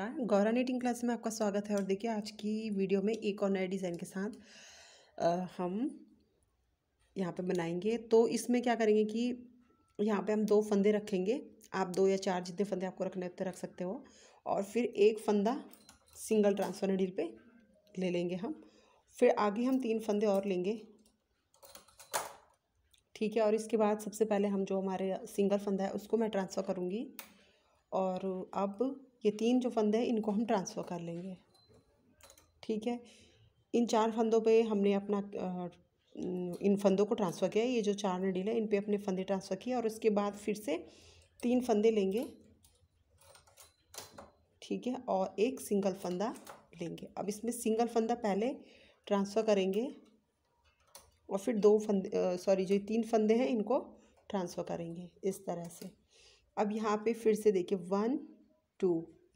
नमस्कार Gaura netting class में आपका स्वागत है और देखिए आज की वीडियो में एक और नए डिज़ाइन के साथ आ, हम यहाँ पे बनाएंगे तो इसमें क्या करेंगे कि यहाँ पे हम दो फंदे रखेंगे आप दो या चार जितने फंदे आपको रखने रख सकते हो और फिर एक फंदा सिंगल ट्रांसफर डील पे ले लेंगे हम फिर आगे हम तीन फंदे और लेंगे ठीक है और इसके बाद सबसे पहले हम जो हमारे सिंगल फंदा है उसको मैं ट्रांसफ़र करूँगी और अब ये तीन जो फंदे हैं इनको हम ट्रांसफ़र कर लेंगे ठीक है इन चार फंदों पे हमने अपना इन फंदों को ट्रांसफ़र किया ये जो चार नडील है इन पे अपने फंदे ट्रांसफ़र किए और उसके बाद फिर से तीन फंदे लेंगे ठीक है और एक सिंगल फंदा लेंगे अब इसमें सिंगल फंदा पहले ट्रांसफ़र करेंगे और फिर दो फंदे सॉरी जो तीन फंदे हैं इनको ट्रांसफ़र करेंगे इस तरह से अब यहाँ पे फिर से देखिए वन टू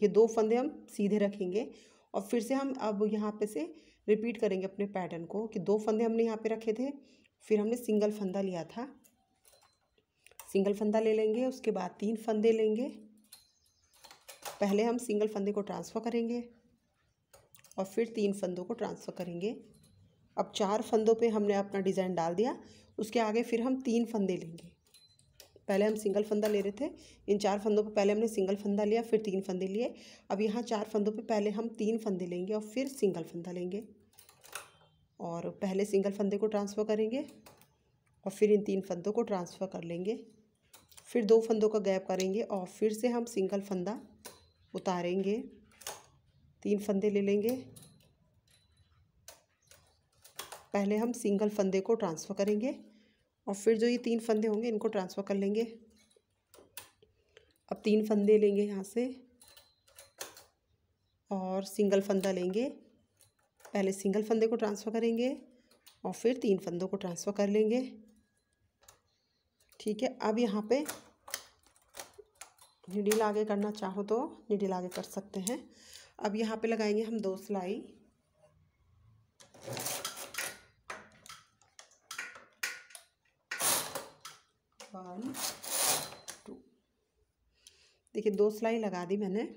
ये दो फंदे हम सीधे रखेंगे और फिर से हम अब यहाँ पे से रिपीट करेंगे अपने पैटर्न को कि दो फंदे हमने यहाँ पे रखे थे फिर हमने सिंगल फंदा लिया था सिंगल फंदा ले लेंगे उसके बाद तीन फंदे लेंगे पहले हम सिंगल फंदे को ट्रांसफ़र करेंगे और फिर तीन फंदों को ट्रांसफ़र करेंगे अब चार फंदों पे हमने अपना डिज़ाइन डाल दिया उसके आगे फिर हम तीन फंदे लेंगे पहले हम सिंगल फंदा ले रहे थे इन चार फंदों पे पहले हमने सिंगल फंदा लिया फिर तीन फंदे लिए अब यहाँ चार फंदों पे पहले हम तीन फंदे लेंगे और फिर सिंगल फंदा लेंगे और पहले सिंगल फंदे को ट्रांसफ़र करेंगे और फिर इन तीन फंदों को ट्रांसफ़र कर लेंगे फिर दो फंदों का गैप करेंगे और फिर से हम सिंगल फंदा उतारेंगे तीन फंदे ले लेंगे पहले हम सिंगल फंदे को ट्रांसफ़र करेंगे और फिर जो ये तीन फंदे होंगे इनको ट्रांसफ़र कर लेंगे अब तीन फंदे लेंगे यहाँ से और सिंगल फंदा लेंगे पहले सिंगल फंदे को ट्रांसफ़र करेंगे और फिर तीन फंदों को ट्रांसफ़र कर लेंगे ठीक है अब यहाँ पे निडिल आगे करना चाहो तो निडिल आगे कर सकते हैं अब यहाँ पे लगाएंगे हम दो सिलाई वन टू देखिए दो सिलाई लगा दी मैंने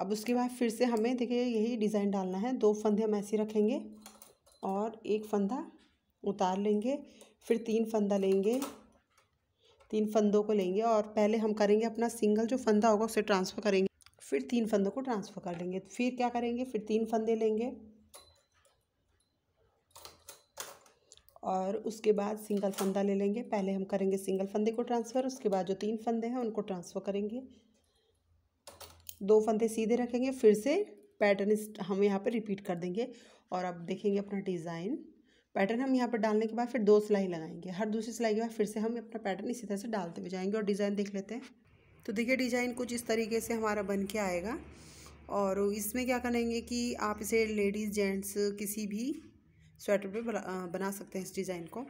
अब उसके बाद फिर से हमें देखिए यही डिज़ाइन डालना है दो फंदे हम ऐसे रखेंगे और एक फंदा उतार लेंगे फिर तीन फंदा लेंगे तीन फंदों को लेंगे और पहले हम करेंगे अपना सिंगल जो फंदा होगा उसे ट्रांसफ़र करेंगे फिर तीन फंदों को ट्रांसफ़र कर लेंगे फिर क्या करेंगे फिर तीन फंदे लेंगे और उसके बाद सिंगल फंदा ले लेंगे पहले हम करेंगे सिंगल फंदे को ट्रांसफ़र उसके बाद जो तीन फंदे हैं उनको ट्रांसफ़र करेंगे दो फंदे सीधे रखेंगे फिर से पैटर्न हम यहाँ पर रिपीट कर देंगे और अब देखेंगे अपना डिज़ाइन पैटर्न हम यहाँ पर डालने के बाद फिर दो सिलाई लगाएंगे हर दूसरी सिलाई के बाद फिर से हम अपना पैटर्न इसी तरह से डालते हुए जाएंगे और डिज़ाइन देख लेते हैं तो देखिए डिज़ाइन कुछ इस तरीके से हमारा बन के आएगा और इसमें क्या करेंगे कि आप इसे लेडीज़ जेंट्स किसी भी स्वेटर पे बना सकते हैं इस डिज़ाइन को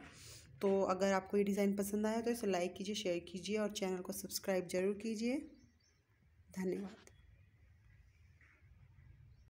तो अगर आपको ये डिज़ाइन पसंद आया तो इसे लाइक कीजिए शेयर कीजिए और चैनल को सब्सक्राइब ज़रूर कीजिए धन्यवाद